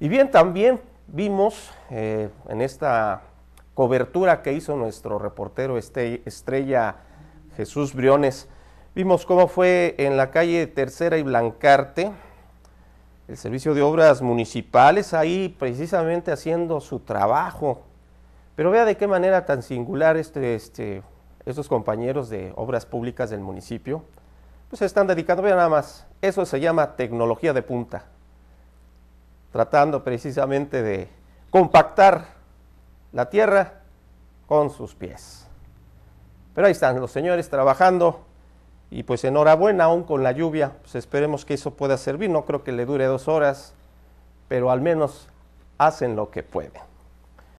Y bien, también vimos eh, en esta cobertura que hizo nuestro reportero este-, estrella Jesús Briones, vimos cómo fue en la calle Tercera y Blancarte, el Servicio de Obras Municipales, ahí precisamente haciendo su trabajo. Pero vea de qué manera tan singular este, estos compañeros de Obras Públicas del municipio, pues se están dedicando, vea nada más, eso se llama tecnología de punta tratando precisamente de compactar la tierra con sus pies. Pero ahí están los señores trabajando y pues enhorabuena aún con la lluvia, pues esperemos que eso pueda servir, no creo que le dure dos horas, pero al menos hacen lo que pueden.